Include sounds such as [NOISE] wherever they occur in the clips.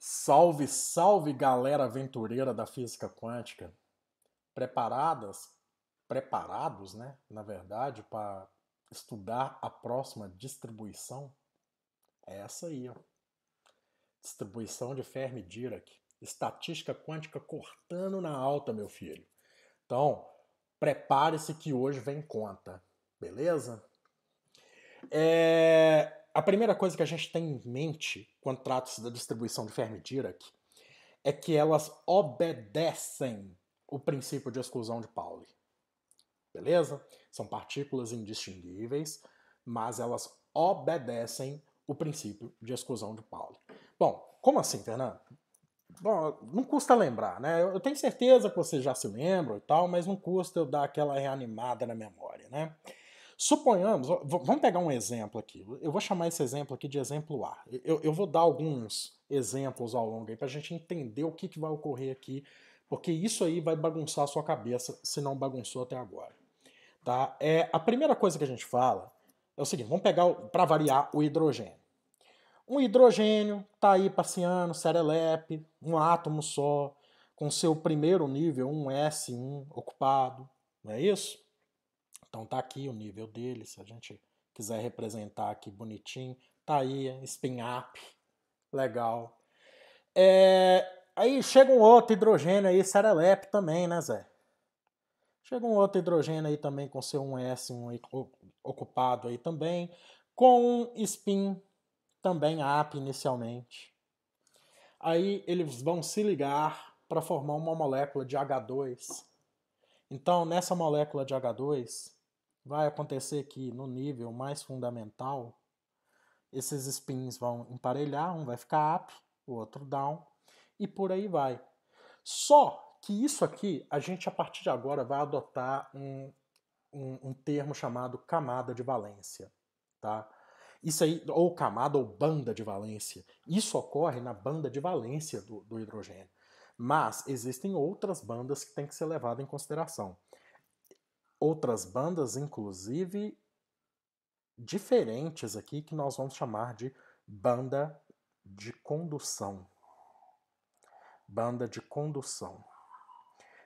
Salve, salve galera aventureira da física quântica. Preparadas, preparados, né, na verdade, para estudar a próxima distribuição? É essa aí, ó. Distribuição de Fermi-Dirac. Estatística quântica cortando na alta, meu filho. Então, prepare-se que hoje vem conta, beleza? É... A primeira coisa que a gente tem em mente quando trata-se da distribuição de Fermi-Dirac é que elas obedecem o princípio de exclusão de Pauli. Beleza? São partículas indistinguíveis, mas elas obedecem o princípio de exclusão de Pauli. Bom, como assim, Fernando? Bom, não custa lembrar, né? Eu tenho certeza que vocês já se lembram e tal, mas não custa eu dar aquela reanimada na memória, né? Suponhamos, vamos pegar um exemplo aqui. Eu vou chamar esse exemplo aqui de exemplo A. Eu, eu vou dar alguns exemplos ao longo aí para a gente entender o que, que vai ocorrer aqui, porque isso aí vai bagunçar a sua cabeça se não bagunçou até agora. Tá? É, a primeira coisa que a gente fala é o seguinte: vamos pegar, para variar, o hidrogênio. Um hidrogênio está aí passeando, serelepe, um átomo só, com seu primeiro nível, um S1 ocupado, não é isso? Então tá aqui o nível dele, se a gente quiser representar aqui bonitinho, tá aí, spin up, legal. É, aí chega um outro hidrogênio aí, Serelep também, né, Zé? Chega um outro hidrogênio aí também com seu 1S um ocupado aí também, com um spin também up inicialmente. Aí eles vão se ligar para formar uma molécula de H2. Então, nessa molécula de H2, vai acontecer que no nível mais fundamental, esses spins vão emparelhar, um vai ficar up, o outro down, e por aí vai. Só que isso aqui, a gente a partir de agora vai adotar um, um, um termo chamado camada de valência, tá? Isso aí, ou camada ou banda de valência. Isso ocorre na banda de valência do, do hidrogênio. Mas existem outras bandas que têm que ser levadas em consideração outras bandas, inclusive, diferentes aqui, que nós vamos chamar de banda de condução. Banda de condução.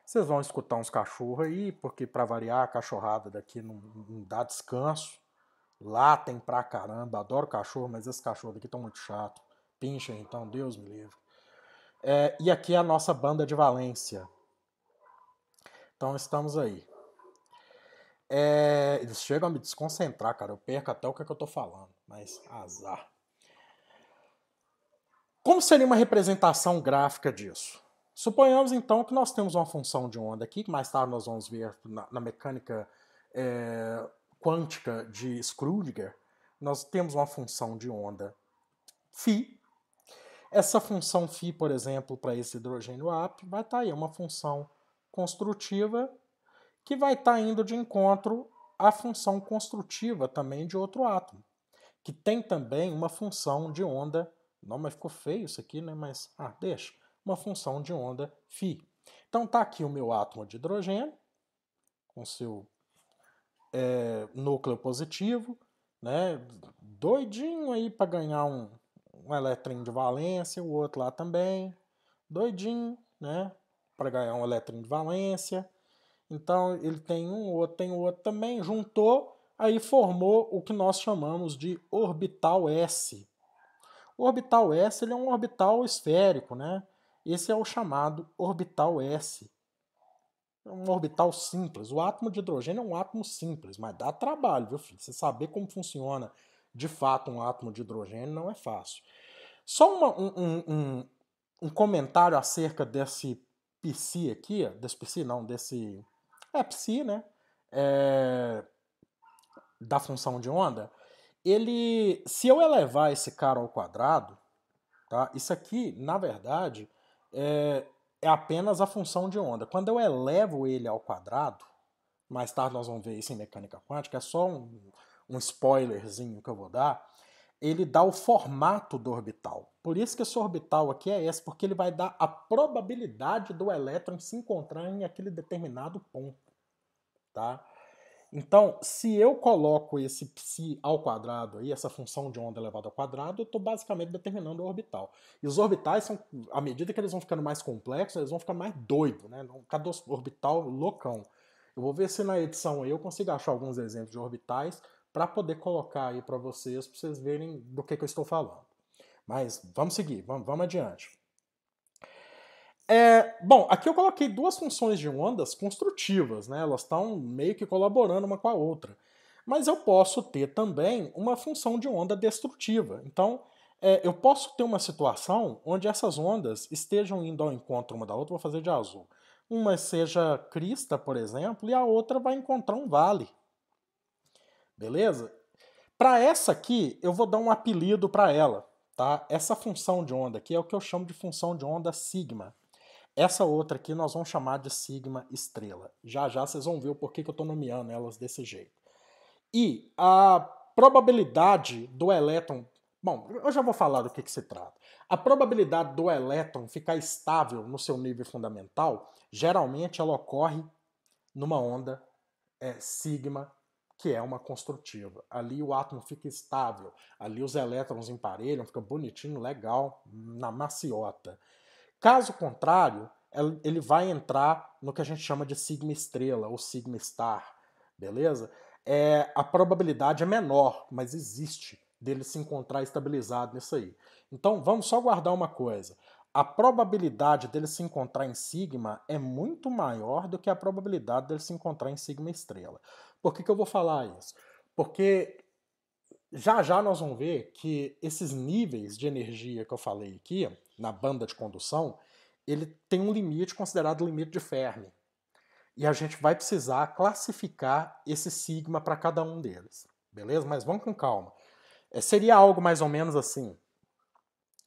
Vocês vão escutar uns cachorros aí, porque para variar a cachorrada daqui não, não, dá descanso. Lá tem pra caramba, adoro cachorro, mas esses cachorros daqui estão tá muito chato. Pincha então, Deus me livre. É, e aqui é a nossa banda de Valência. Então estamos aí. É, eles chegam a me desconcentrar, cara. Eu perco até o que, é que eu tô falando, mas azar. Como seria uma representação gráfica disso? Suponhamos então que nós temos uma função de onda aqui, que mais tarde nós vamos ver na, na mecânica é, quântica de Schrödinger. Nós temos uma função de onda φ. Essa função φ, por exemplo, para esse hidrogênio up, vai estar tá aí é uma função construtiva que vai estar tá indo de encontro à função construtiva também de outro átomo, que tem também uma função de onda, não, mas ficou feio isso aqui, né? Mas, ah, deixa, uma função de onda φ. Então tá aqui o meu átomo de hidrogênio, com seu é, núcleo positivo, né? Doidinho aí para ganhar um, um elétron de valência, o outro lá também, doidinho, né? Para ganhar um elétron de valência. Então ele tem um outro, tem outro também, juntou, aí formou o que nós chamamos de orbital S. O orbital S ele é um orbital esférico, né? Esse é o chamado orbital S. É um orbital simples. O átomo de hidrogênio é um átomo simples, mas dá trabalho, viu, filho? Você saber como funciona de fato um átomo de hidrogênio não é fácil. Só uma, um, um, um, comentário acerca desse PC aqui, desse PC não, desse é psi, né? É, da função de onda, ele, se eu elevar esse cara ao quadrado, tá? Isso aqui, na verdade, é, é apenas a função de onda. Quando eu elevo ele ao quadrado, mais tarde nós vamos ver isso em mecânica quântica, é só um, um spoilerzinho que eu vou dar ele dá o formato do orbital. Por isso que esse orbital aqui é S, porque ele vai dar a probabilidade do elétron se encontrar em aquele determinado ponto, tá? Então, se eu coloco esse psi ao quadrado aí, essa função de onda elevada ao quadrado, eu estou basicamente determinando o orbital. E os orbitais são, à medida que eles vão ficando mais complexos, eles vão ficando mais doidos, né? Cada orbital loucão. Eu vou ver se na edição eu consigo achar alguns exemplos de orbitais para poder colocar aí para vocês, para vocês verem do que, que eu estou falando. Mas vamos seguir, vamos, vamos adiante. É, bom, aqui eu coloquei duas funções de ondas construtivas, né? elas estão meio que colaborando uma com a outra. Mas eu posso ter também uma função de onda destrutiva. Então, é, eu posso ter uma situação onde essas ondas estejam indo ao encontro uma da outra, vou fazer de azul. Uma seja crista, por exemplo, e a outra vai encontrar um vale beleza? Para essa aqui, eu vou dar um apelido para ela, tá? Essa função de onda aqui é o que eu chamo de função de onda sigma. Essa outra aqui nós vamos chamar de sigma estrela. Já já vocês vão ver o porquê que eu estou nomeando elas desse jeito. E a probabilidade do elétron... Bom, eu já vou falar do que, que se trata. A probabilidade do elétron ficar estável no seu nível fundamental, geralmente ela ocorre numa onda é, sigma que é uma construtiva. Ali o átomo fica estável, ali os elétrons emparelham, fica bonitinho, legal, na maciota. Caso contrário, ele vai entrar no que a gente chama de sigma estrela ou sigma star, beleza? É, a probabilidade é menor, mas existe dele se encontrar estabilizado nisso aí. Então vamos só guardar uma coisa a probabilidade dele se encontrar em sigma é muito maior do que a probabilidade dele se encontrar em sigma estrela. Por que, que eu vou falar isso? Porque já já nós vamos ver que esses níveis de energia que eu falei aqui, na banda de condução, ele tem um limite considerado limite de Fermi. E a gente vai precisar classificar esse sigma para cada um deles. Beleza? Mas vamos com calma. É, seria algo mais ou menos assim.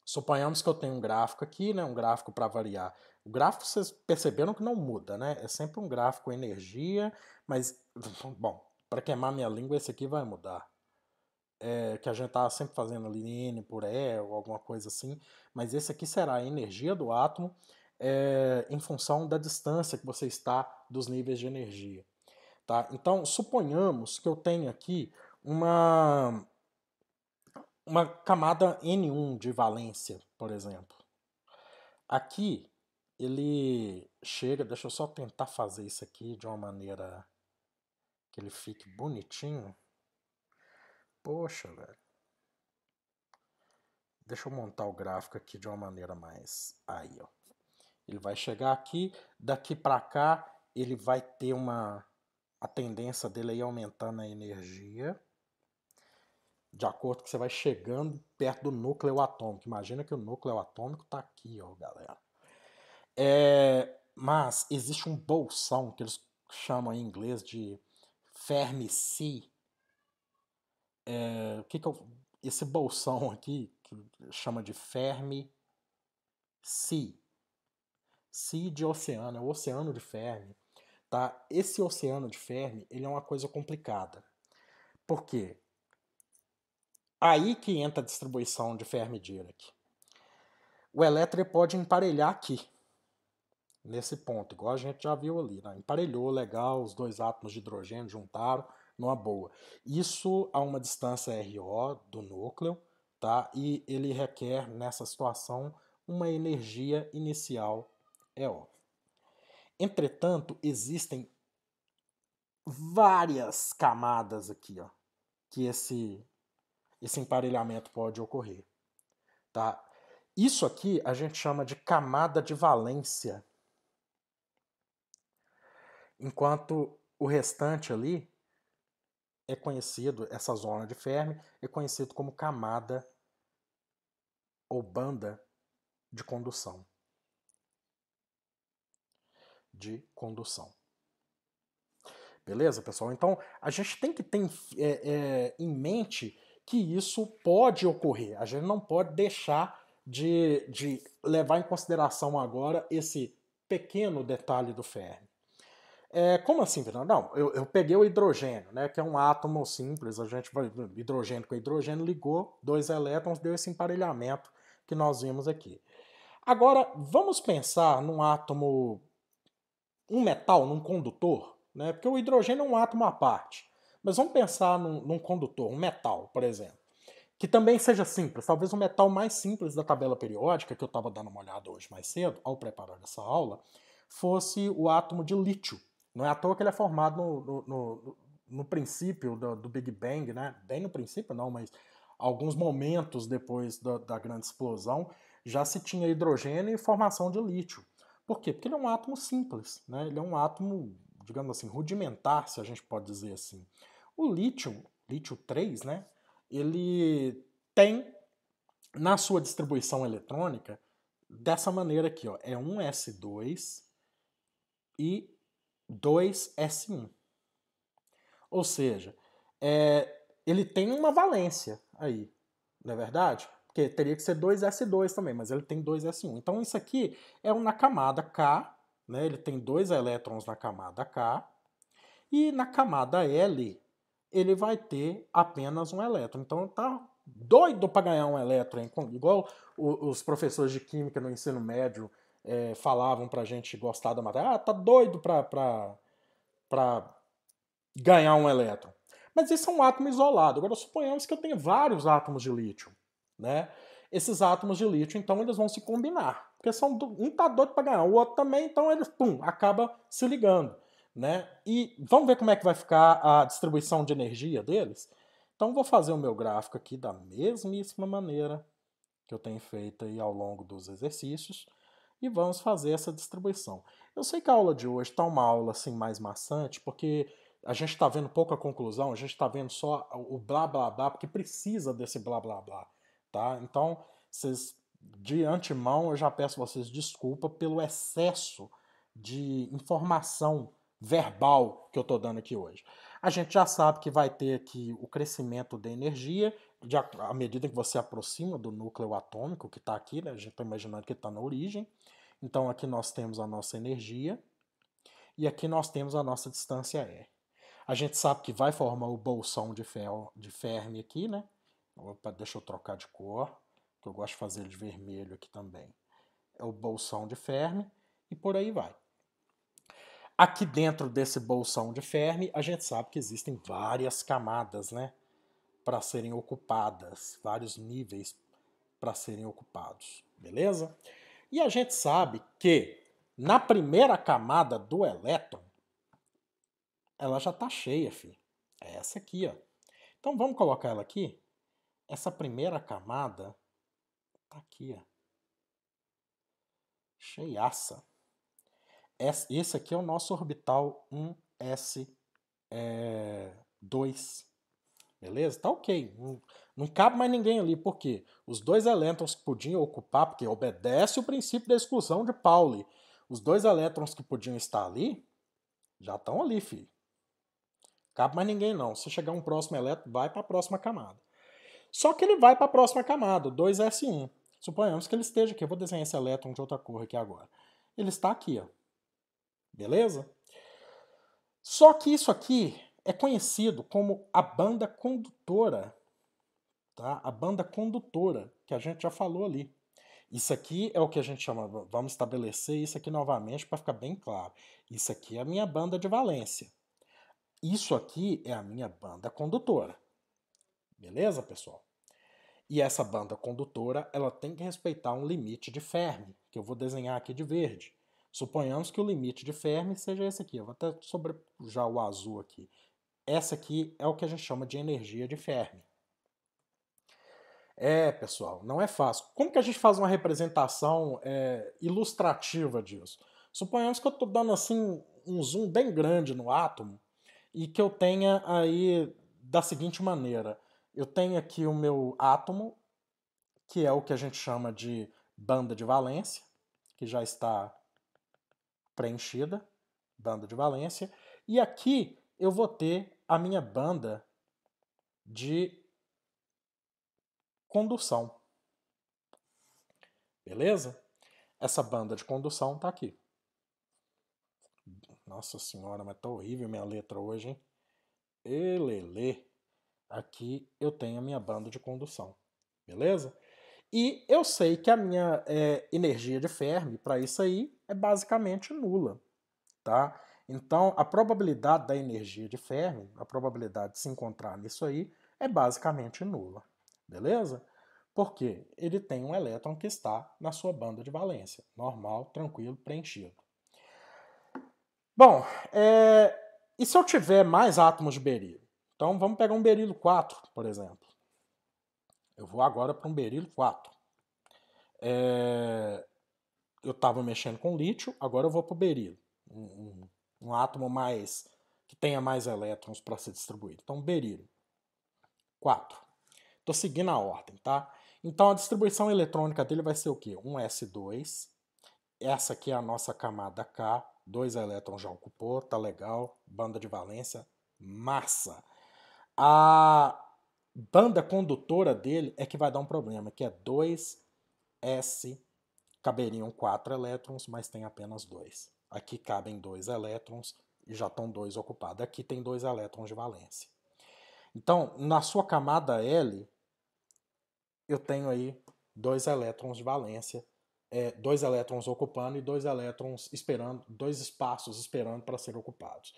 Suponhamos que eu tenho um gráfico aqui, né, um gráfico para variar. O gráfico vocês perceberam que não muda, né? É sempre um gráfico energia, mas [LAUGHS] bom, para queimar minha língua esse aqui vai mudar. É, que a gente estava tá sempre fazendo ali N por E ou alguma coisa assim, mas esse aqui será a energia do átomo é, em função da distância que você está dos níveis de energia. Tá? Então, suponhamos que eu tenho aqui uma, uma camada N1 de valência, por exemplo. Aqui ele chega, deixa eu só tentar fazer isso aqui de uma maneira que ele fique bonitinho. Poxa, velho. Deixa eu montar o gráfico aqui de uma maneira mais aí, ó. Ele vai chegar aqui, daqui para cá ele vai ter uma a tendência dele aí é aumentando a energia de acordo que você vai chegando perto do núcleo atômico. Imagina que o núcleo atômico está aqui, ó, galera. É, mas existe um bolsão que eles chamam em inglês de Fermi C. É, que que eu, esse bolsão aqui que chama de Fermi C. C de oceano, é o oceano de Fermi. Tá? Esse oceano de Fermi ele é uma coisa complicada. Por quê? Aí que entra a distribuição de Fermi-Dirac. O elétron pode emparelhar aqui, nesse ponto, igual a gente já viu ali. Né? Emparelhou, legal, os dois átomos de hidrogênio juntaram numa boa. Isso a uma distância RO do núcleo, tá? E ele requer, nessa situação, uma energia inicial EO. Entretanto, existem várias camadas aqui, ó, que esse esse emparelhamento pode ocorrer. Tá? Isso aqui a gente chama de camada de valência. Enquanto o restante ali é conhecido, essa zona de Fermi é conhecido como camada ou banda de condução. De condução. Beleza, pessoal? Então, a gente tem que ter é, é, em mente que isso pode ocorrer. A gente não pode deixar de, de levar em consideração agora esse pequeno detalhe do ferro. É, como assim, Fernando? Não, eu, eu, peguei o hidrogênio, né, que é um átomo simples, a gente vai hidrogênio com é hidrogênio, ligou dois elétrons, deu esse emparelhamento que nós vimos aqui. Agora, vamos pensar num átomo, um metal, num condutor, né, porque o hidrogênio é um átomo à parte. Mas vamos pensar num, num condutor, um metal, por exemplo, que também seja simples, talvez o metal mais simples da tabela periódica, que eu estava dando uma olhada hoje mais cedo, ao preparar essa aula, fosse o átomo de lítio. Não é à toa que ele é formado no, no, no, no princípio do, do, Big Bang, né? Bem no princípio não, mas alguns momentos depois da, da grande explosão, já se tinha hidrogênio e formação de lítio. Por quê? Porque ele é um átomo simples, né? ele é um átomo, digamos assim, rudimentar, se a gente pode dizer assim. O lítio, lítio 3, né, ele tem na sua distribuição eletrônica dessa maneira aqui, ó, é 1s2 e 2s1. Ou seja, é, ele tem uma valência aí, não é verdade? Porque teria que ser 2s2 também, mas ele tem 2s1. Então isso aqui é um na camada K, né? ele tem dois elétrons na camada K, e na camada L ele vai ter apenas um elétron. Então tá doido para ganhar um elétron, hein? igual os professores de química no ensino médio é, falavam para a gente gostar da matéria. Ah, tá doido para ganhar um elétron. Mas isso é um átomo isolado. Agora suponhamos que eu tenho vários átomos de lítio, né? Esses átomos de lítio, então, eles vão se combinar, porque são um tá doido para ganhar, o outro também, então ele pum, acaba se ligando né? E vamos ver como é que vai ficar a distribuição de energia deles? Então vou fazer o meu gráfico aqui da mesmíssima maneira que eu tenho feito aí ao longo dos exercícios e vamos fazer essa distribuição. Eu sei que a aula de hoje está uma aula assim mais maçante, porque a gente está vendo pouca conclusão, a gente está vendo só o blá blá blá, porque precisa desse blá blá blá, tá? Então, vocês de antemão eu já peço vocês desculpa pelo excesso de informação verbal que eu estou dando aqui hoje. A gente já sabe que vai ter aqui o crescimento da energia, de, à medida que você aproxima do núcleo atômico que está aqui, né? a gente está imaginando que está na origem. Então aqui nós temos a nossa energia e aqui nós temos a nossa distância R. A gente sabe que vai formar o bolsão de, ferro, de Fermi aqui, né? Opa, deixa eu trocar de cor, que eu gosto de fazer ele de vermelho aqui também. É o bolsão de Fermi e por aí vai. Aqui dentro desse bolsão de Fermi, a gente sabe que existem várias camadas, né? Para serem ocupadas, vários níveis para serem ocupados, beleza? E a gente sabe que na primeira camada do elétron, ela já está cheia, fi. É essa aqui, ó. Então vamos colocar ela aqui. Essa primeira camada tá aqui, ó. Cheiaça esse aqui é o nosso orbital 1s2. É, Beleza? Tá ok. Não, não, cabe mais ninguém ali. Por quê? Os dois elétrons que podiam ocupar, porque obedece o princípio da exclusão de Pauli. Os dois elétrons que podiam estar ali, já estão ali, filho. Cabe mais ninguém não. Se chegar um próximo elétron, vai para a próxima camada. Só que ele vai para a próxima camada, 2s1. Suponhamos que ele esteja aqui. Eu vou desenhar esse elétron de outra cor aqui agora. Ele está aqui, ó. Beleza? Só que isso aqui é conhecido como a banda condutora, tá? A banda condutora que a gente já falou ali. Isso aqui é o que a gente chama, vamos estabelecer isso aqui novamente para ficar bem claro. Isso aqui é a minha banda de valência. Isso aqui é a minha banda condutora. Beleza, pessoal? E essa banda condutora, ela tem que respeitar um limite de Fermi, que eu vou desenhar aqui de verde. Suponhamos que o limite de Fermi seja esse aqui. Eu vou até sobrepujar o azul aqui. Essa aqui é o que a gente chama de energia de Fermi. É, pessoal, não é fácil. Como que a gente faz uma representação é, ilustrativa disso? Suponhamos que eu estou dando assim um zoom bem grande no átomo e que eu tenha aí da seguinte maneira. Eu tenho aqui o meu átomo, que é o que a gente chama de banda de valência, que já está preenchida, banda de valência, e aqui eu vou ter a minha banda de condução. Beleza? Essa banda de condução está aqui. Nossa senhora, mas tá horrível minha letra hoje, hein? Elele. Aqui eu tenho a minha banda de condução. Beleza? E eu sei que a minha é, energia de Fermi para isso aí é basicamente nula, tá? Então, a probabilidade da energia de Fermi, a probabilidade de se encontrar nisso aí, é basicamente nula, beleza? Porque ele tem um elétron que está na sua banda de valência, normal, tranquilo, preenchido. Bom, é... e se eu tiver mais átomos de berílio? Então, vamos pegar um berílio 4, por exemplo. Eu vou agora para um berílio 4. É eu estava mexendo com lítio, agora eu vou para o berilo. Um, um, átomo mais que tenha mais elétrons para ser distribuído. Então, berilo. 4. Estou seguindo a ordem, tá? Então, a distribuição eletrônica dele vai ser o quê? Um S2. Essa aqui é a nossa camada K. Dois elétrons já ocupou, tá legal. Banda de valência, massa. A banda condutora dele é que vai dar um problema, que é 2S2 caberiam quatro elétrons, mas tem apenas dois. Aqui cabem dois elétrons e já estão dois ocupados. Aqui tem dois elétrons de valência. Então, na sua camada L, eu tenho aí dois elétrons de valência, é, dois elétrons ocupando e dois elétrons esperando, dois espaços esperando para serem ocupados.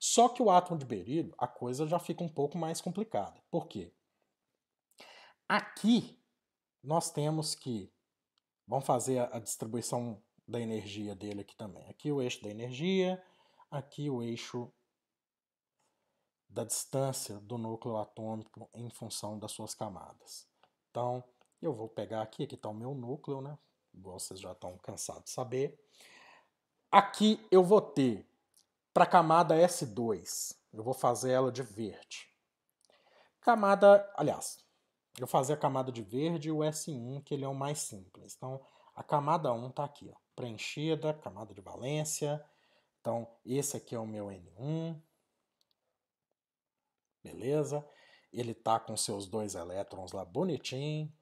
Só que o átomo de berílio, a coisa já fica um pouco mais complicada. Por quê? Aqui nós temos que Vamos fazer a, a distribuição da energia dele aqui também. Aqui o eixo da energia, aqui o eixo da distância do núcleo atômico em função das suas camadas. Então, eu vou pegar aqui, aqui está o meu núcleo, né? Igual vocês já estão cansados de saber. Aqui eu vou ter, para a camada S2, eu vou fazer ela de verde. Camada, aliás, eu fazia a camada de verde e o S1, que ele é o mais simples. Então, a camada 1 está aqui, ó, preenchida, camada de valência. Então, esse aqui é o meu N1. Beleza? Ele está com seus dois elétrons lá bonitinho,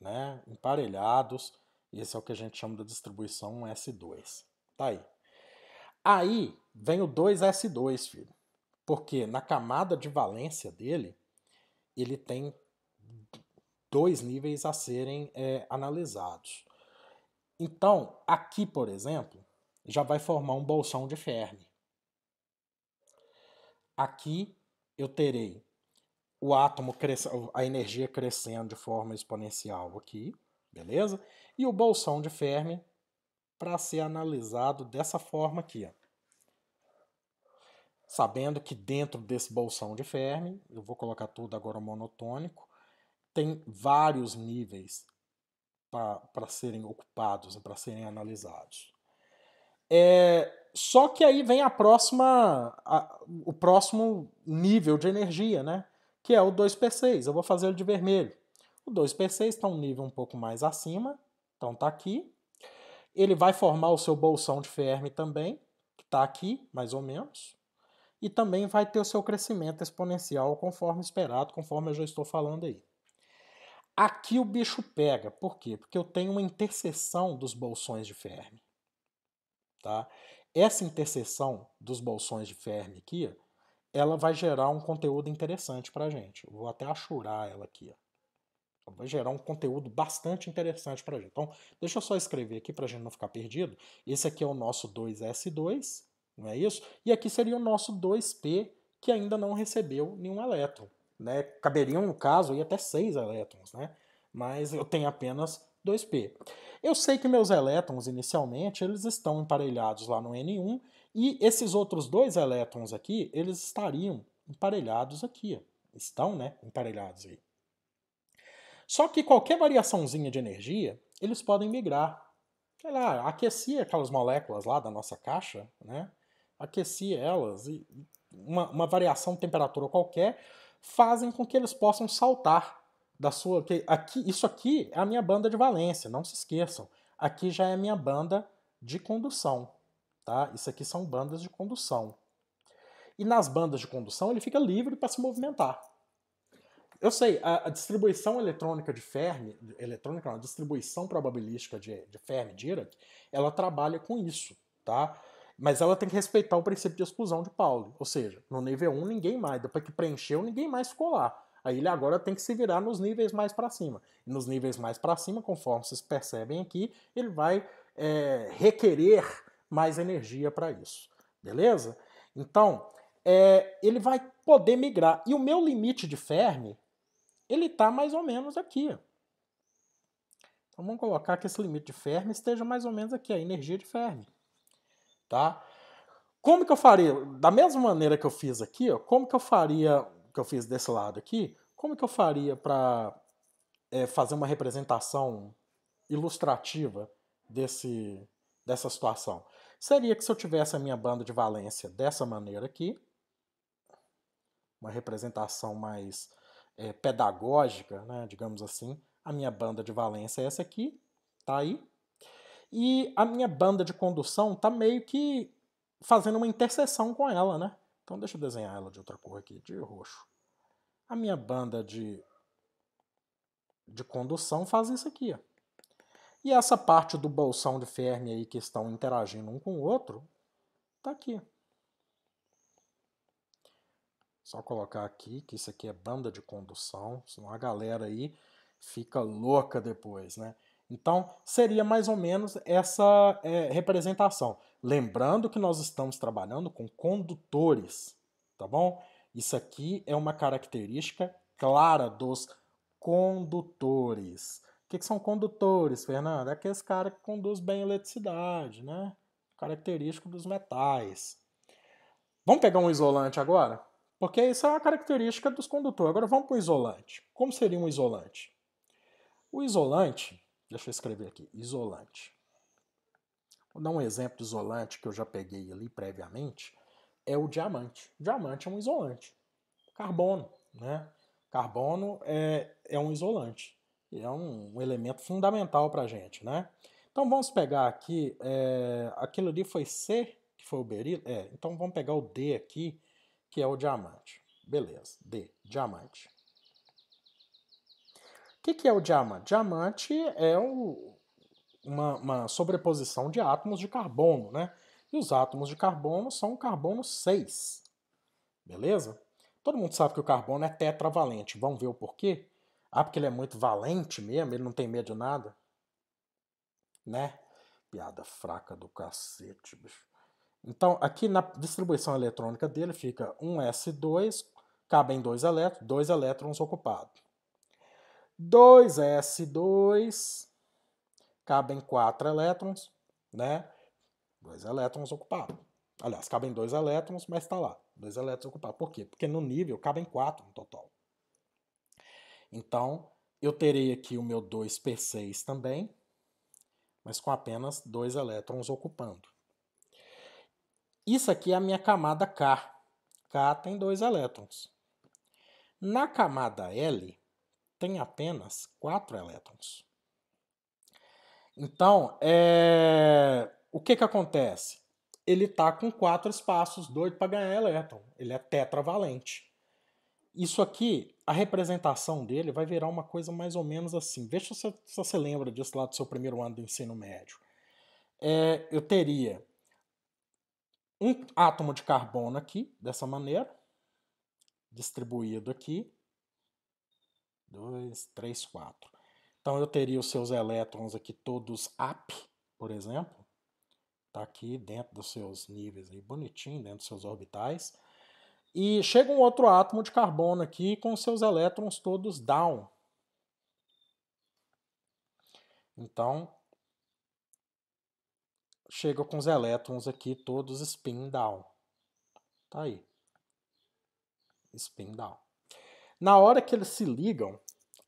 né? emparelhados. Esse é o que a gente chama da distribuição S2. Tá aí. Aí vem o 2S2, filho. Porque na camada de valência dele, ele tem dois níveis a serem é, analisados. Então, aqui, por exemplo, já vai formar um bolsão de Fermi. Aqui eu terei o átomo a energia crescendo de forma exponencial aqui, beleza? E o bolsão de Fermi para ser analisado dessa forma aqui, ó. Sabendo que dentro desse bolsão de Fermi, eu vou colocar tudo agora monotônico, tem vários níveis para serem ocupados, né, para serem analisados. É, só que aí vem a próxima, a, o próximo nível de energia, né? Que é o 2P6. Eu vou fazer ele de vermelho. O 2P6 está um nível um pouco mais acima, então está aqui. Ele vai formar o seu bolsão de Fermi também, que está aqui, mais ou menos. E também vai ter o seu crescimento exponencial conforme esperado, conforme eu já estou falando aí. Aqui o bicho pega. Por quê? Porque eu tenho uma interseção dos bolsões de Fermi. Tá? Essa interseção dos bolsões de Fermi aqui, ela vai gerar um conteúdo interessante para a gente. vou até achurar ela aqui. Ó. vai gerar um conteúdo bastante interessante para a gente. Então, deixa eu só escrever aqui para a gente não ficar perdido. Esse aqui é o nosso 2s2, não é isso? E aqui seria o nosso 2p, que ainda não recebeu nenhum elétron. Né? Caberiam, no caso, até seis elétrons, né? mas eu tenho apenas 2p. Eu sei que meus elétrons, inicialmente, eles estão emparelhados lá no N1, e esses outros dois elétrons aqui, eles estariam emparelhados aqui. Estão, né? Emparelhados aí. Só que qualquer variaçãozinha de energia, eles podem migrar. Sei lá, aquecia aquelas moléculas lá da nossa caixa, né? Aquecia elas e uma, uma variação de temperatura qualquer, fazem com que eles possam saltar da sua. Que aqui, isso aqui é a minha banda de valência, não se esqueçam. Aqui já é a minha banda de condução. Tá? Isso aqui são bandas de condução. E nas bandas de condução ele fica livre para se movimentar. Eu sei, a, a, distribuição eletrônica de Fermi, eletrônica não, a distribuição probabilística de, de Fermi Dirac, ela trabalha com isso, tá? Mas ela tem que respeitar o princípio de exclusão de Pauli. Ou seja, no nível 1 ninguém mais, depois que preencheu, ninguém mais ficou lá. Aí ele agora tem que se virar nos níveis mais para cima. E nos níveis mais para cima, conforme vocês percebem aqui, ele vai é, requerer mais energia para isso. Beleza? Então, é, ele vai poder migrar. E o meu limite de Fermi, ele está mais ou menos aqui. Então vamos colocar que esse limite de Fermi esteja mais ou menos aqui, a energia de Fermi tá? Como que eu faria? Da mesma maneira que eu fiz aqui, ó, como que eu faria, que eu fiz desse lado aqui, como que eu faria para é, fazer uma representação ilustrativa desse, dessa situação? Seria que se eu tivesse a minha banda de valência dessa maneira aqui, uma representação mais é, pedagógica, né, digamos assim, a minha banda de valência é essa aqui, tá aí, e a minha banda de condução tá meio que fazendo uma interseção com ela, né? Então deixa eu desenhar ela de outra cor aqui, de roxo. A minha banda de, de condução faz isso aqui, ó. E essa parte do bolsão de Fermi aí que estão interagindo um com o outro, tá aqui. Só colocar aqui que isso aqui é banda de condução, senão a galera aí fica louca depois, né? Então, seria mais ou menos essa é, representação. Lembrando que nós estamos trabalhando com condutores, tá bom? Isso aqui é uma característica clara dos condutores. O que, que são condutores, Fernando? É aqueles caras que conduz bem eletricidade, né? Característico dos metais. Vamos pegar um isolante agora? Porque isso é uma característica dos condutores. Agora vamos para o isolante. Como seria um isolante? O isolante Deixa eu escrever aqui, isolante. Vou dar um exemplo de isolante que eu já peguei ali previamente, é o diamante. O diamante é um isolante. Carbono, né? Carbono é, é um isolante. É um, um elemento fundamental para a gente, né? Então vamos pegar aqui, é, aquilo ali foi C, que foi o berilo. É, então vamos pegar o D aqui, que é o diamante. Beleza, D, diamante que, que é o diamante? Diamante é o, uma, uma, sobreposição de átomos de carbono, né? E os átomos de carbono são o carbono 6. Beleza? Todo mundo sabe que o carbono é tetravalente. Vamos ver o porquê? Ah, porque ele é muito valente mesmo, ele não tem medo de nada? Né? Piada fraca do cacete, bicho. Então, aqui na distribuição eletrônica dele fica um S2, cabem dois elétrons, dois elétrons ocupados. 2s2 cabem 4 elétrons, né? 2 elétrons ocupados. Aliás, cabem 2 elétrons, mas está lá. 2 elétrons ocupados. Por quê? Porque no nível cabem 4 no total. Então, eu terei aqui o meu 2p6 também, mas com apenas 2 elétrons ocupando. Isso aqui é a minha camada K. K tem 2 elétrons. Na camada L, tem apenas quatro elétrons. Então, é... o que, que acontece? Ele está com quatro espaços doido para ganhar elétron. Ele é tetravalente. Isso aqui, a representação dele vai virar uma coisa mais ou menos assim. Veja se, se você lembra disso lá do seu primeiro ano do ensino médio. É, eu teria um átomo de carbono aqui, dessa maneira, distribuído aqui. 2, 3, 4. Então eu teria os seus elétrons aqui todos up, por exemplo. Está aqui dentro dos seus níveis aí, bonitinho, dentro dos seus orbitais. E chega um outro átomo de carbono aqui com os seus elétrons todos down. Então, chega com os elétrons aqui todos spin down. Tá aí. Spin down. Na hora que eles se ligam,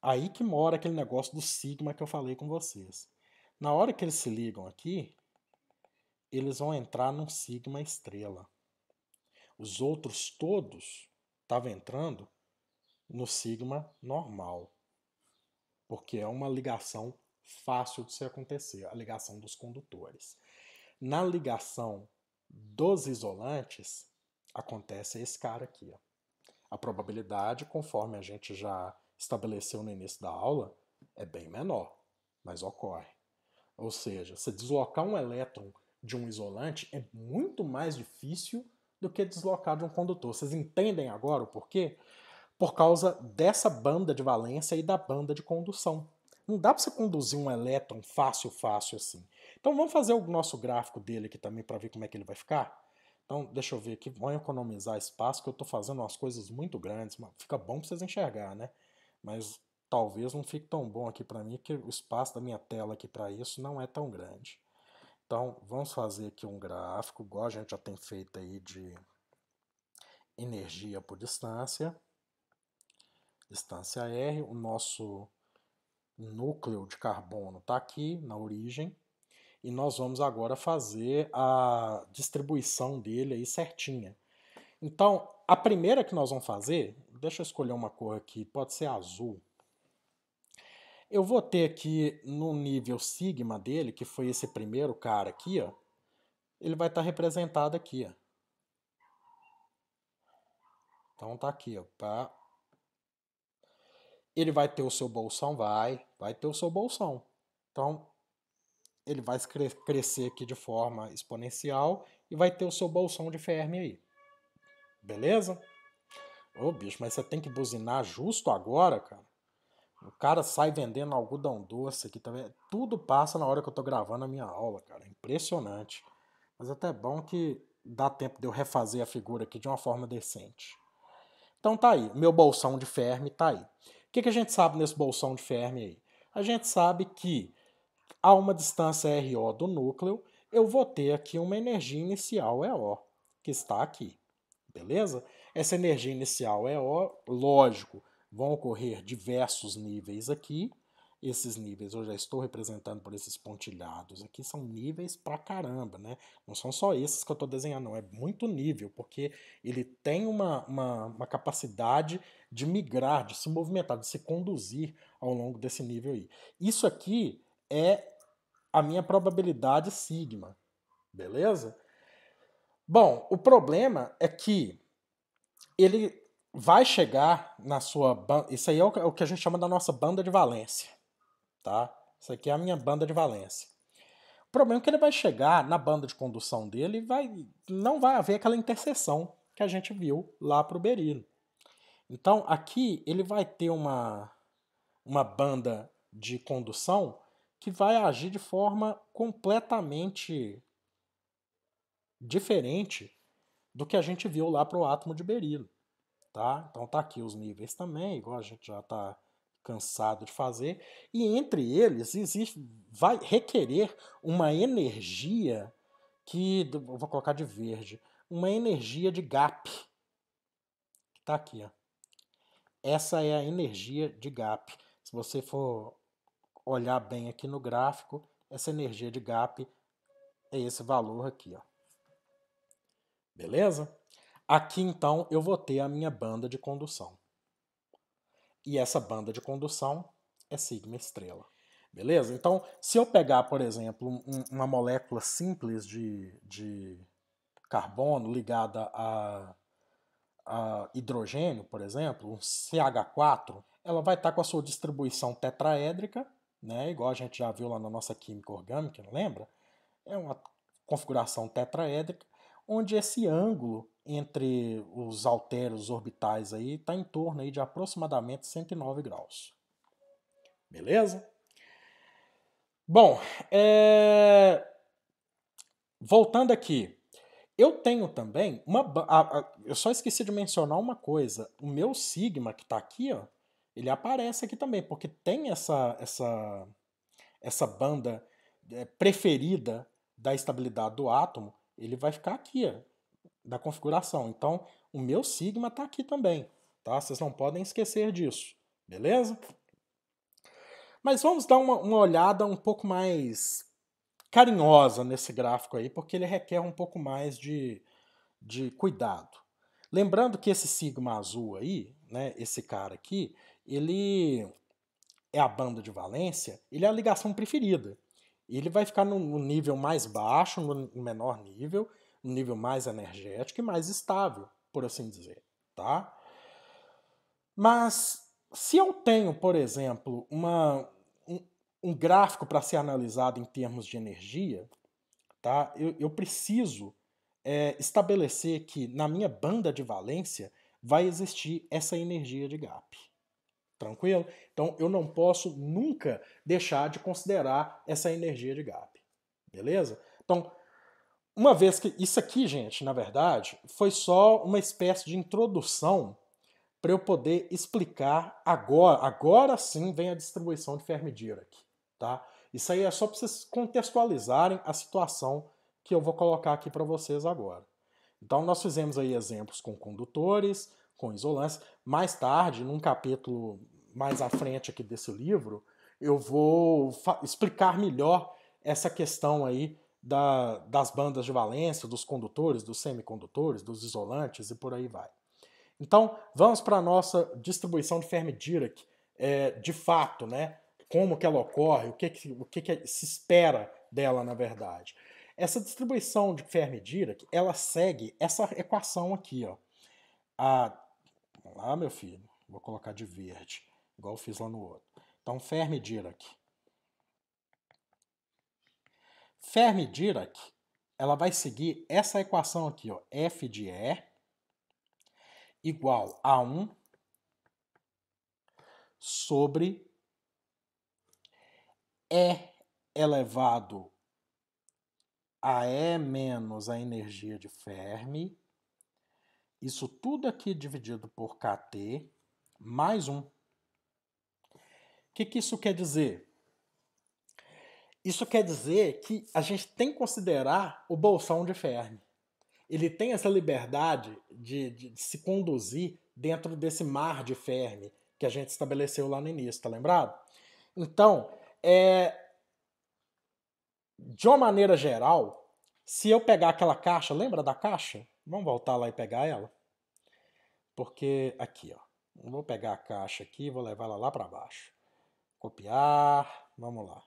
Aí que mora aquele negócio do sigma que eu falei com vocês. Na hora que eles se ligam aqui, eles vão entrar num sigma estrela. Os outros todos estavam entrando no sigma normal, porque é uma ligação fácil de se acontecer, a ligação dos condutores. Na ligação dos isolantes, acontece esse cara aqui. Ó. A probabilidade, conforme a gente já estabeleceu no início da aula é bem menor, mas ocorre. Ou seja, se deslocar um elétron de um isolante é muito mais difícil do que deslocar de um condutor. Vocês entendem agora o porquê? Por causa dessa banda de valência e da banda de condução. Não dá para você conduzir um elétron fácil, fácil assim. Então vamos fazer o nosso gráfico dele aqui também para ver como é que ele vai ficar? Então deixa eu ver aqui, vão economizar espaço, que eu estou fazendo umas coisas muito grandes, mas fica bom para vocês enxergar, né? mas talvez não fique tão bom aqui para mim, que o espaço da minha tela aqui para isso não é tão grande. Então, vamos fazer aqui um gráfico, igual a gente já tem feito aí de energia por distância. Distância R, o nosso núcleo de carbono está aqui na origem. E nós vamos agora fazer a distribuição dele aí certinha. Então, a primeira que nós vamos fazer deixa eu escolher uma cor aqui, pode ser azul. Eu vou ter aqui no nível sigma dele, que foi esse primeiro cara aqui, ó, ele vai estar tá representado aqui. Ó. Então tá aqui, ó, pá. Tá. Ele vai ter o seu bolsão, vai, vai ter o seu bolsão. Então ele vai crescer aqui de forma exponencial e vai ter o seu bolsão de Fermi aí. Beleza? Ô, oh, bicho, mas você tem que buzinar justo agora, cara? O cara sai vendendo algodão doce aqui também. Tudo passa na hora que eu tô gravando a minha aula, cara. Impressionante. Mas até bom que dá tempo de eu refazer a figura aqui de uma forma decente. Então tá aí, meu bolsão de Fermi tá aí. O que, que a gente sabe nesse bolsão de Fermi aí? A gente sabe que a uma distância RO do núcleo, eu vou ter aqui uma energia inicial EO, que está aqui. Beleza? Essa energia inicial é O, lógico, vão ocorrer diversos níveis aqui. Esses níveis eu já estou representando por esses pontilhados aqui, são níveis pra caramba, né? Não são só esses que eu estou desenhando, não. É muito nível, porque ele tem uma, uma, uma capacidade de migrar, de se movimentar, de se conduzir ao longo desse nível aí. Isso aqui é a minha probabilidade sigma, beleza? Bom, o problema é que ele vai chegar na sua banda. Isso aí é, é o que a gente chama da nossa banda de valência. Tá? Isso aqui é a minha banda de valência. O problema é que ele vai chegar na banda de condução dele e vai, não vai haver aquela interseção que a gente viu lá para o Berilo. Então aqui ele vai ter uma, uma banda de condução que vai agir de forma completamente diferente do que a gente viu lá para o átomo de berilo. Tá? Então tá aqui os níveis também, igual a gente já está cansado de fazer. E entre eles existe, vai requerer uma energia que vou colocar de verde, uma energia de gap. Tá aqui, ó. Essa é a energia de gap. Se você for olhar bem aqui no gráfico, essa energia de gap é esse valor aqui, ó. Beleza? Aqui então eu vou ter a minha banda de condução. E essa banda de condução é sigma estrela. Beleza? Então, se eu pegar, por exemplo, um, uma molécula simples de, de carbono ligada a, a, hidrogênio, por exemplo, um CH4, ela vai estar tá com a sua distribuição tetraédrica, né? igual a gente já viu lá na nossa química orgânica, lembra? É uma configuração tetraédrica onde esse ângulo entre os alteros orbitais aí está em torno aí de aproximadamente 109 graus. Beleza? Bom, é... voltando aqui, eu tenho também uma. eu só esqueci de mencionar uma coisa. O meu sigma que está aqui, ó, ele aparece aqui também, porque tem essa essa essa banda é, preferida da estabilidade do átomo ele vai ficar aqui, ó, da configuração. Então, o meu sigma está aqui também, tá? Vocês não podem esquecer disso, beleza? Mas vamos dar uma, uma olhada um pouco mais carinhosa nesse gráfico aí, porque ele requer um pouco mais de, de cuidado. Lembrando que esse sigma azul aí, né, esse cara aqui, ele é a banda de valência, ele é a ligação preferida ele vai ficar no, no nível mais baixo, no menor nível, no nível mais energético e mais estável, por assim dizer, tá? Mas se eu tenho, por exemplo, uma, um, um gráfico para ser analisado em termos de energia, tá? eu, eu preciso é, estabelecer que na minha banda de valência vai existir essa energia de gap. Tranquilo? Então eu não posso nunca deixar de considerar essa energia de gap. Beleza? Então, uma vez que isso aqui, gente, na verdade, foi só uma espécie de introdução para eu poder explicar agora, agora sim vem a distribuição de Fermi Dirac, tá? Isso aí é só para vocês contextualizarem a situação que eu vou colocar aqui para vocês agora. Então nós fizemos aí exemplos com condutores, com isolantes Mais tarde, num capítulo mais à frente aqui desse livro, eu vou explicar melhor essa questão aí da, das bandas de valência, dos condutores, dos semicondutores, dos isolantes e por aí vai. Então, vamos para a nossa distribuição de Fermi-Dirac, é, de fato, né? Como que ela ocorre, o que, que o que, que se espera dela, na verdade. Essa distribuição de Fermi-Dirac, ela segue essa equação aqui, ó. A lá ah, meu filho, vou colocar de verde, igual eu fiz lá no outro. Então, Fermi Dirac. Fermi Dirac, ela vai seguir essa equação aqui, ó, F de E igual a 1 sobre E elevado a E menos a energia de Fermi isso tudo aqui dividido por KT mais 1. O que, que isso quer dizer? Isso quer dizer que a gente tem que considerar o bolsão de Fermi. Ele tem essa liberdade de, de, de se conduzir dentro desse mar de Fermi que a gente estabeleceu lá no início, tá lembrado? Então, é, de uma maneira geral, se eu pegar aquela caixa, lembra da caixa? Vamos voltar lá e pegar ela. Porque aqui, ó, vou pegar a caixa aqui, vou levar ela lá para baixo. Copiar, vamos lá.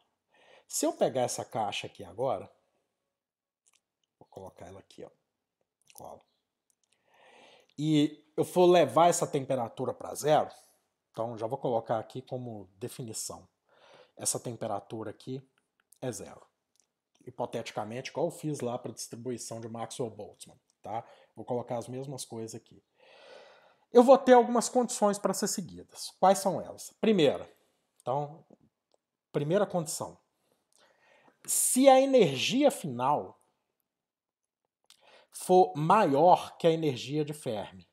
Se eu pegar essa caixa aqui agora, vou colocar ela aqui, ó, colo. E eu for levar essa temperatura para zero, então já vou colocar aqui como definição. Essa temperatura aqui é zero. Hipoteticamente, qual eu fiz lá para a distribuição de Maxwell-Boltzmann, tá? Vou colocar as mesmas coisas aqui. Eu vou ter algumas condições para ser seguidas. Quais são elas? Primeira, então, primeira condição. Se a energia final for maior que a energia de Fermi,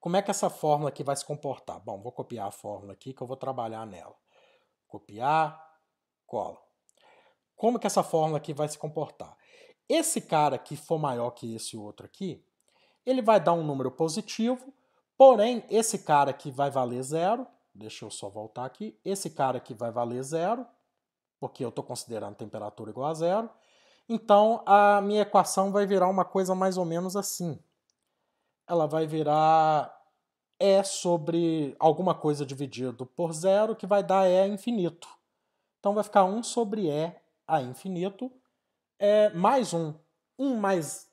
como é que essa fórmula aqui vai se comportar? Bom, vou copiar a fórmula aqui que eu vou trabalhar nela. Copiar, cola. Como que essa fórmula aqui vai se comportar? Esse cara que for maior que esse outro aqui, ele vai dar um número positivo, porém, esse cara que vai valer zero, deixa eu só voltar aqui, esse cara que vai valer zero, porque eu estou considerando temperatura igual a zero, então a minha equação vai virar uma coisa mais ou menos assim. Ela vai virar E sobre alguma coisa dividido por zero, que vai dar E a infinito. Então vai ficar 1 sobre E a infinito, é, mais um, 1 mais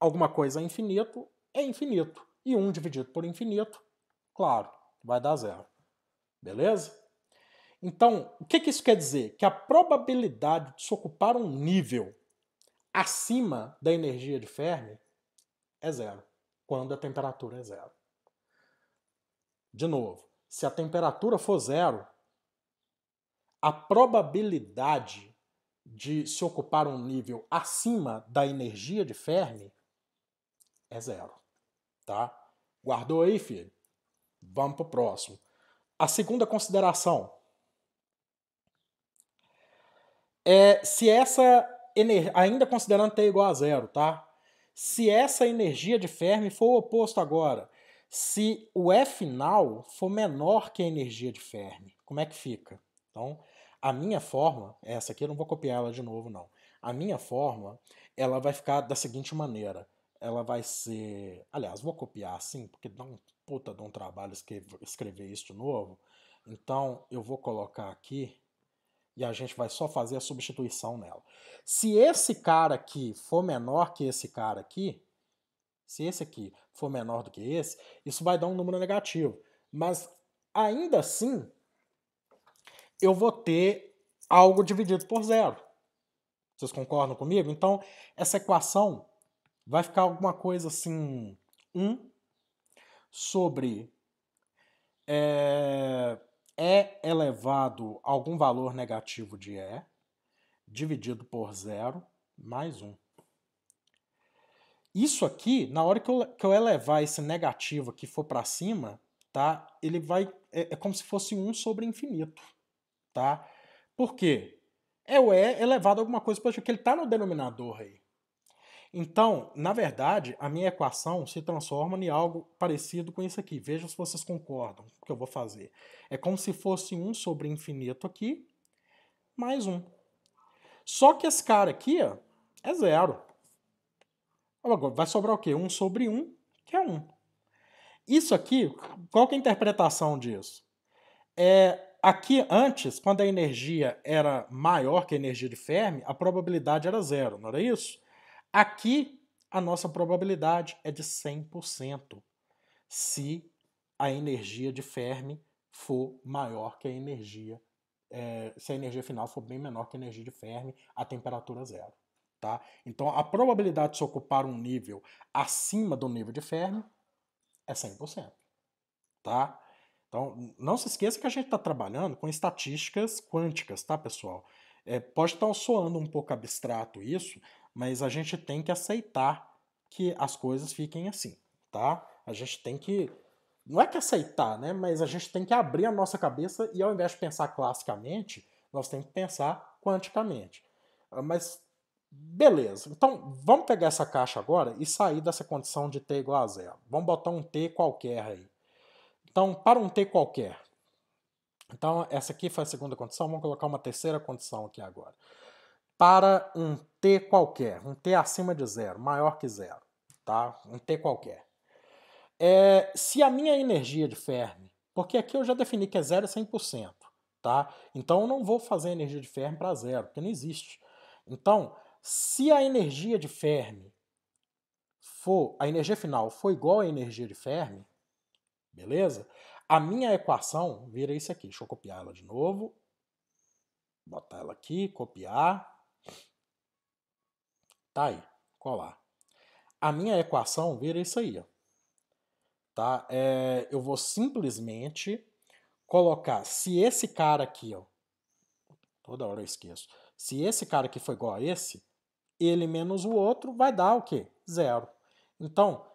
alguma coisa a infinito, é infinito. E 1 dividido por infinito, claro, vai dar zero. Beleza? Então, o que, que isso quer dizer? Que a probabilidade de se ocupar um nível acima da energia de Fermi é zero, quando a temperatura é zero. De novo, se a temperatura for zero, a probabilidade de se ocupar um nível acima da energia de Fermi é zero. Tá? Guardou aí, filho? Vamos para o próximo. A segunda consideração é se essa ainda considerando T é igual a zero, tá? Se essa energia de Fermi for o oposto agora, se o E final for menor que a energia de Fermi, como é que fica? Então, a minha forma, essa aqui eu não vou copiar ela de novo, não. A minha forma, ela vai ficar da seguinte maneira ela vai ser. Aliás, vou copiar assim, porque dá um puta de um trabalho escrever isso de novo. Então eu vou colocar aqui e a gente vai só fazer a substituição nela. Se esse cara aqui for menor que esse cara aqui, se esse aqui for menor do que esse, isso vai dar um número negativo. Mas ainda assim, eu vou ter algo dividido por zero. Vocês concordam comigo? Então, essa equação vai ficar alguma coisa assim, um, sobre é, é elevado a algum valor negativo de E, dividido por zero, mais um. Isso aqui, na hora que eu, que eu elevar esse negativo que for para cima, tá? Ele vai é, é, como se fosse um sobre infinito, tá? Por quê? É o E elevado a alguma coisa, porque ele está no denominador aí. Então, na verdade, a minha equação se transforma em algo parecido com isso aqui. Vejam se vocês concordam com o que eu vou fazer. É como se fosse 1 sobre infinito aqui, mais 1. Só que esse cara aqui ó, é zero. Agora, vai sobrar o quê? 1 sobre 1, que é 1. Isso aqui, qual é a interpretação disso? É, aqui antes, quando a energia era maior que a energia de Fermi, a probabilidade era zero, não era isso? Aqui a nossa probabilidade é de 100% se a energia de Fermi for maior que a energia, é, se a energia final for bem menor que a energia de Fermi a temperatura zero. Tá? Então a probabilidade de se ocupar um nível acima do nível de Fermi é 100%. Tá? Então não se esqueça que a gente está trabalhando com estatísticas quânticas, tá pessoal? É, pode estar tá soando um pouco abstrato isso, mas a gente tem que aceitar que as coisas fiquem assim, tá? A gente tem que não é que aceitar, né? Mas a gente tem que abrir a nossa cabeça e ao invés de pensar classicamente, nós temos que pensar quanticamente. Ah, mas beleza. Então, vamos pegar essa caixa agora e sair dessa condição de t igual a zero. Vamos botar um t qualquer aí. Então, para um t qualquer. Então, essa aqui foi a segunda condição, vamos colocar uma terceira condição aqui agora. Para um qualquer, um T acima de zero, maior que zero, tá? Um T qualquer. É, se a minha energia de Fermi, porque aqui eu já defini que é zero e 100%, tá? Então eu não vou fazer a energia de Fermi para zero, porque não existe. Então, se a energia de Fermi for, a energia final for igual à energia de Fermi, beleza? A minha equação vira isso aqui. Deixa eu copiar ela de novo. Botar ela aqui, copiar. Tá aí, colar. A minha equação vira isso aí, ó. Tá? É, eu vou simplesmente colocar, se esse cara aqui, ó, toda hora eu esqueço, se esse cara aqui foi igual a esse, ele menos o outro vai dar o quê? Zero. Então,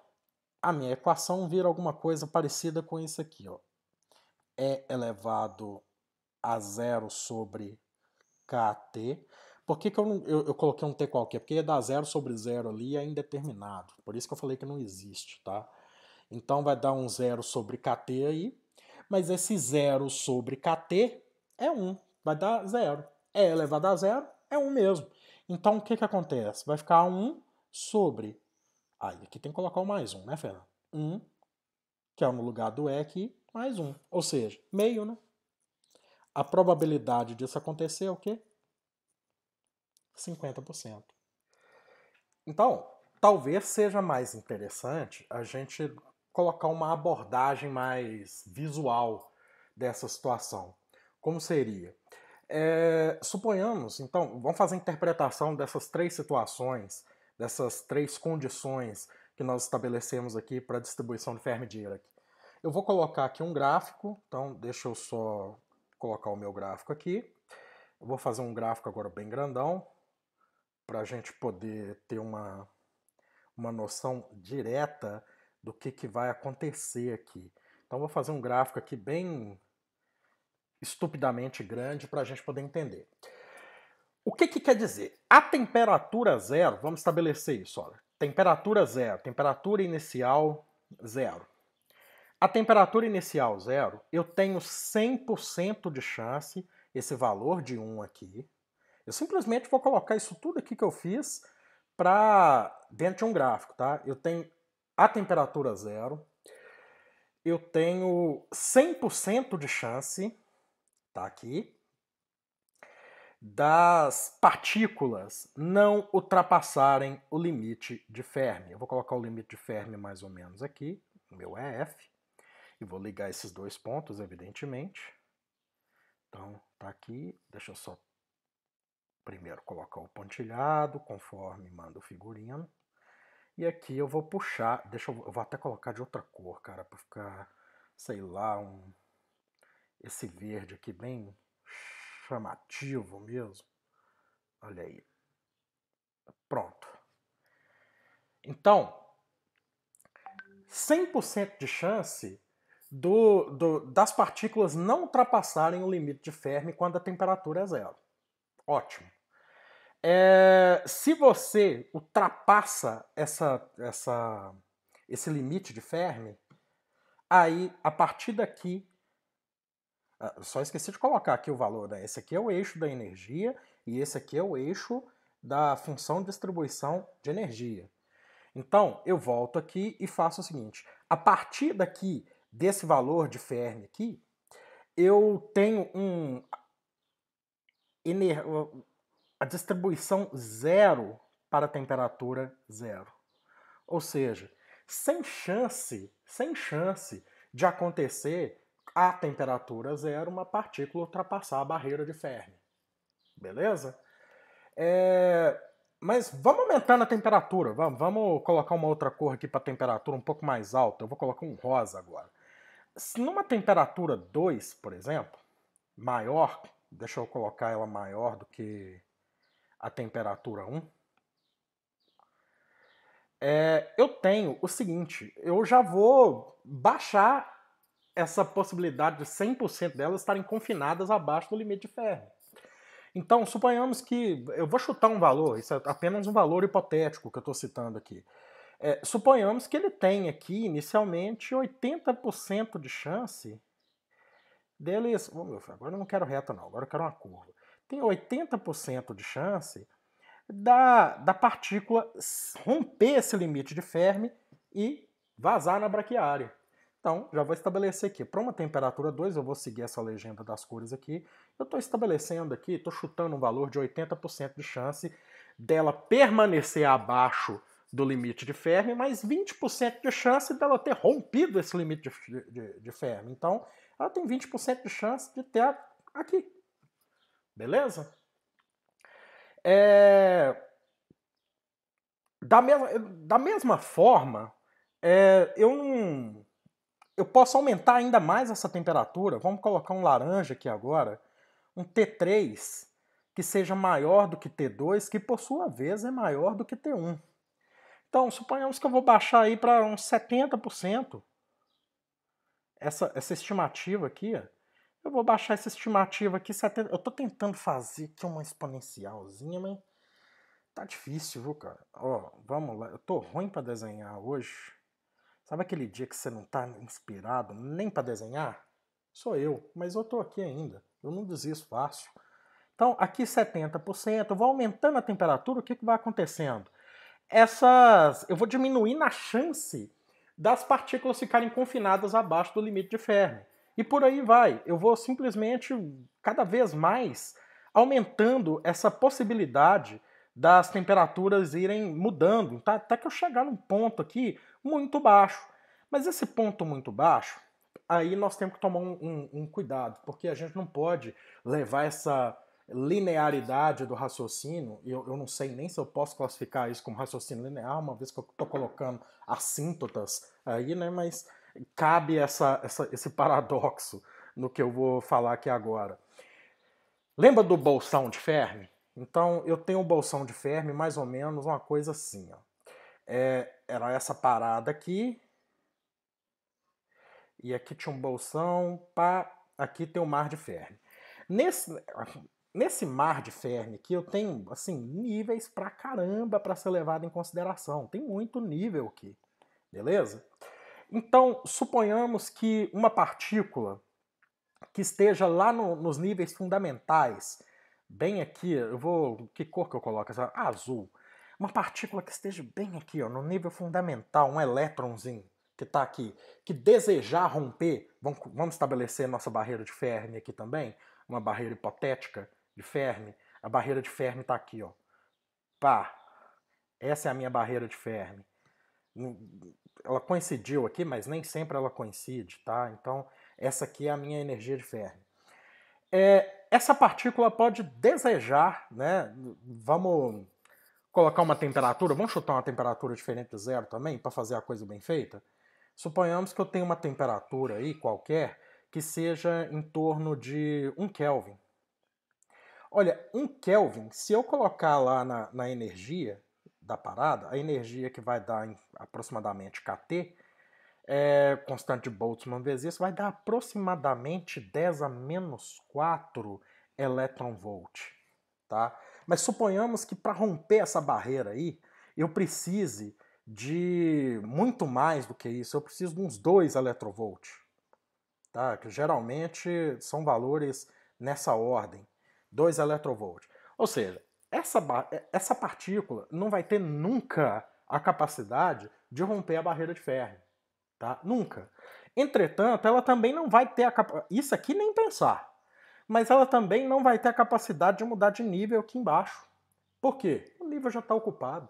a minha equação vira alguma coisa parecida com isso aqui, ó. E é elevado a zero sobre kt. Por que, que eu, não, eu, eu, coloquei um T qualquer? Porque ia dar zero sobre zero ali é indeterminado. Por isso que eu falei que não existe, tá? Então vai dar um zero sobre KT aí, mas esse zero sobre KT é 1, um, vai dar zero. É elevado a zero, é 1 um mesmo. Então o que, que acontece? Vai ficar 1 um sobre. Aí ah, aqui tem que colocar o mais 1, né, Fernando? 1, que é no lugar do E aqui, mais 1. Ou seja, meio, né? A probabilidade disso acontecer é o quê? 50%. Então, talvez seja mais interessante a gente colocar uma abordagem mais visual dessa situação. Como seria? É, suponhamos, então, vamos fazer a interpretação dessas três situações, dessas três condições que nós estabelecemos aqui para a distribuição de Fermi-Dirac. Eu vou colocar aqui um gráfico, então deixa eu só colocar o meu gráfico aqui. Eu vou fazer um gráfico agora bem grandão, para a gente poder ter uma, uma noção direta do que, que vai acontecer aqui. Então vou fazer um gráfico aqui bem estupidamente grande para a gente poder entender. O que, que quer dizer? A temperatura zero, vamos estabelecer isso, olha. Temperatura zero, temperatura inicial zero. A temperatura inicial zero, eu tenho 100% de chance, esse valor de 1 aqui, eu simplesmente vou colocar isso tudo aqui que eu fiz para dentro de um gráfico, tá? Eu tenho a temperatura zero, eu tenho 100% de chance, tá aqui, das partículas não ultrapassarem o limite de Fermi. Eu vou colocar o limite de Fermi mais ou menos aqui, o meu EF, e vou ligar esses dois pontos, evidentemente. Então, tá aqui, deixa eu só Primeiro colocar o pontilhado, conforme manda o figurino. E aqui eu vou puxar, deixa eu, eu vou até colocar de outra cor, cara, para ficar, sei lá, um esse verde aqui bem chamativo mesmo. Olha aí. Pronto. Então, 100% de chance do, do, das partículas não ultrapassarem o limite de Fermi quando a temperatura é zero. Ótimo. É, se você ultrapassa essa, essa, esse limite de Fermi, aí a partir daqui. Ah, só esqueci de colocar aqui o valor, né? Esse aqui é o eixo da energia e esse aqui é o eixo da função de distribuição de energia. Então, eu volto aqui e faço o seguinte: a partir daqui, desse valor de Fermi aqui, eu tenho um ener... a distribuição zero para a temperatura zero. Ou seja, sem chance, sem chance de acontecer a temperatura zero uma partícula ultrapassar a barreira de Fermi. Beleza? É... Mas vamos aumentar a temperatura. Vamos, colocar uma outra cor aqui para a temperatura um pouco mais alta. Eu vou colocar um rosa agora. Se numa temperatura 2, por exemplo, maior, Deixa eu colocar ela maior do que a temperatura 1. É, eu tenho o seguinte, eu já vou baixar essa possibilidade de 100% delas estarem confinadas abaixo do limite de ferro. Então, suponhamos que, eu vou chutar um valor, isso é apenas um valor hipotético que eu estou citando aqui. É, suponhamos que ele tem aqui, inicialmente, 80% de chance deles, agora eu não quero reta não, agora eu quero uma curva. Tem 80% de chance da, da partícula romper esse limite de Fermi e vazar na braquiária. Então, já vou estabelecer aqui, para uma temperatura 2, eu vou seguir essa legenda das cores aqui, eu estou estabelecendo aqui, estou chutando um valor de 80% de chance dela permanecer abaixo do limite de Fermi, mas 20% de chance dela ter rompido esse limite de, de, de Fermi. Então, ela tem 20% de chance de ter aqui. Beleza? É... Da, mesma, da mesma forma, é, eu não... Eu posso aumentar ainda mais essa temperatura. Vamos colocar um laranja aqui agora. Um T3 que seja maior do que T2, que por sua vez é maior do que T1. Então, suponhamos que eu vou baixar aí para uns 70% essa, essa estimativa aqui, eu vou baixar essa estimativa aqui. 70, eu tô tentando fazer aqui uma exponencialzinha, mas tá difícil, viu, cara? Ó, vamos lá. Eu tô ruim para desenhar hoje. Sabe aquele dia que você não tá inspirado nem para desenhar? Sou eu, mas eu tô aqui ainda. Eu não desisto fácil. Então, aqui 70%, eu vou aumentando a temperatura, o que, que vai acontecendo? Essas. Eu vou diminuir na chance das partículas ficarem confinadas abaixo do limite de Fermi. E por aí vai. Eu vou simplesmente cada vez mais aumentando essa possibilidade das temperaturas irem mudando, tá? até que eu chegar num ponto aqui muito baixo. Mas esse ponto muito baixo, aí nós temos que tomar um, um, um cuidado, porque a gente não pode levar essa linearidade do raciocínio, eu, eu não sei nem se eu posso classificar isso como raciocínio linear, uma vez que eu estou colocando assíntotas aí, né? Mas cabe essa, essa, esse paradoxo no que eu vou falar aqui agora. Lembra do bolsão de Fermi? Então, eu tenho o um bolsão de Fermi mais ou menos uma coisa assim. Ó. É, era essa parada aqui. E aqui tinha um bolsão. Pá, aqui tem o um mar de Fermi. Nesse, nesse mar de Ferne que eu tenho assim níveis pra caramba para ser levado em consideração. Tem muito nível aqui, beleza? Então suponhamos que uma partícula que esteja lá no, nos níveis fundamentais, bem aqui, eu vou que cor que eu coloco essa azul, uma partícula que esteja bem aqui, ó, no nível fundamental, um elétronzinho que está aqui, que desejar romper, vamos, vamos estabelecer nossa barreira de Fermi aqui também, uma barreira hipotética, de Fermi. A barreira de Fermi está aqui, ó. Pá, essa é a minha barreira de Fermi. Ela coincidiu aqui, mas nem sempre ela coincide, tá? Então, essa aqui é a minha energia de Fermi. É, essa partícula pode desejar, né? Vamos colocar uma temperatura, vamos chutar uma temperatura diferente de zero também, para fazer a coisa bem feita. Suponhamos que eu tenho uma temperatura aí qualquer que seja em torno de 1 Kelvin, Olha, um Kelvin, se eu colocar lá na, na energia da parada, a energia que vai dar em aproximadamente KT, é, constante de Boltzmann vezes isso, vai dar aproximadamente 10 a menos 4 elétron volt. Tá? Mas suponhamos que para romper essa barreira aí, eu precise de muito mais do que isso, eu preciso de uns 2 eletrovolt, tá? que geralmente são valores nessa ordem. 2 electrovolts. Ou seja, essa, é, essa partícula não vai ter nunca a capacidade de romper a barreira de ferro. Tá? Nunca. Entretanto, ela também não vai ter a capacidade. Isso aqui nem pensar. Mas ela também não vai ter a capacidade de mudar de nível aqui embaixo. Por quê? O nível já está ocupado.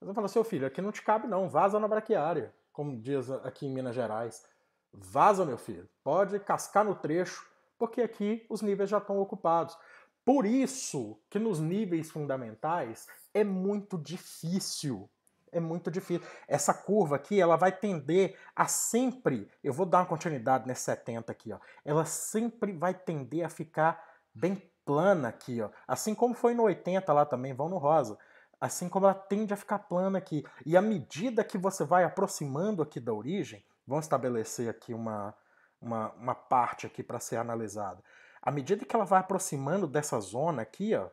Mas eu falo, seu assim, filho, aqui não te cabe não, vaza na braquiária, como diz aqui em Minas Gerais. Vaza, meu filho. Pode cascar no trecho, porque aqui os níveis já estão ocupados. Por isso que nos níveis fundamentais é muito difícil. É muito difícil. Essa curva aqui, ela vai tender a sempre, eu vou dar uma continuidade nesse 70 aqui, ó. Ela sempre vai tender a ficar bem plana aqui, ó. Assim como foi no 80 lá também, vão no rosa. Assim como ela tende a ficar plana aqui. E à medida que você vai aproximando aqui da origem, vamos estabelecer aqui uma, uma, uma parte aqui para ser analisada. À medida que ela vai aproximando dessa zona aqui, ó,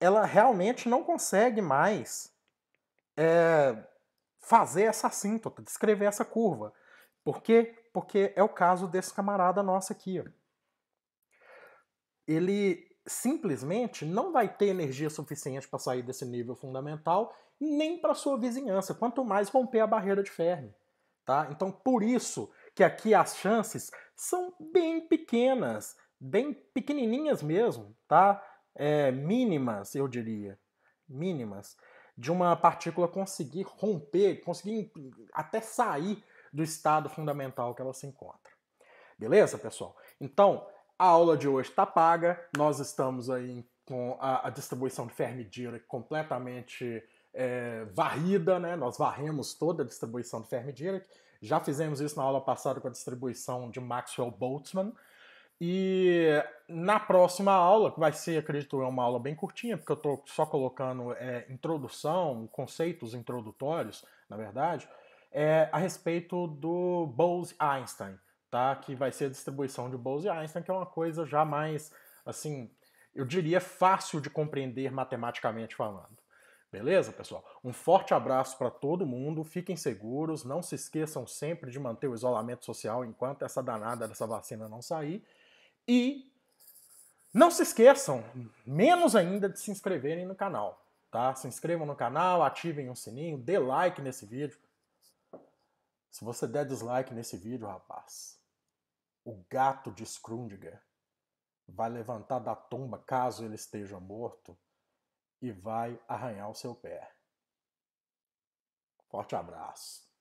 ela realmente não consegue mais é, fazer essa assíntota, descrever essa curva. Por quê? Porque é o caso desse camarada nosso aqui. Ó. Ele simplesmente não vai ter energia suficiente para sair desse nível fundamental, nem para sua vizinhança, quanto mais romper a barreira de Fermi. Tá? Então, por isso, que aqui as chances são bem pequenas, bem pequenininhas mesmo, tá? É, mínimas, eu diria, mínimas, de uma partícula conseguir romper, conseguir até sair do estado fundamental que ela se encontra. Beleza, pessoal? Então, a aula de hoje está paga, nós estamos aí com a, a distribuição de Fermi Dirac completamente é, varrida, né? nós varremos toda a distribuição de Fermi Dirac, já fizemos isso na aula passada com a distribuição de Maxwell Boltzmann. E na próxima aula, que vai ser, acredito eu, uma aula bem curtinha, porque eu estou só colocando é, introdução, conceitos introdutórios, na verdade, é, a respeito do Bose-Einstein, tá? que vai ser a distribuição de Bose-Einstein, que é uma coisa já mais, assim, eu diria fácil de compreender matematicamente falando. Beleza, pessoal? Um forte abraço para todo mundo, fiquem seguros, não se esqueçam sempre de manter o isolamento social enquanto essa danada dessa vacina não sair. E não se esqueçam, menos ainda, de se inscreverem no canal. Tá? Se inscrevam no canal, ativem o sininho, dê like nesse vídeo. Se você der dislike nesse vídeo, rapaz, o gato de Scrundiger vai levantar da tumba caso ele esteja morto e vai arranhar o seu pé. Forte abraço.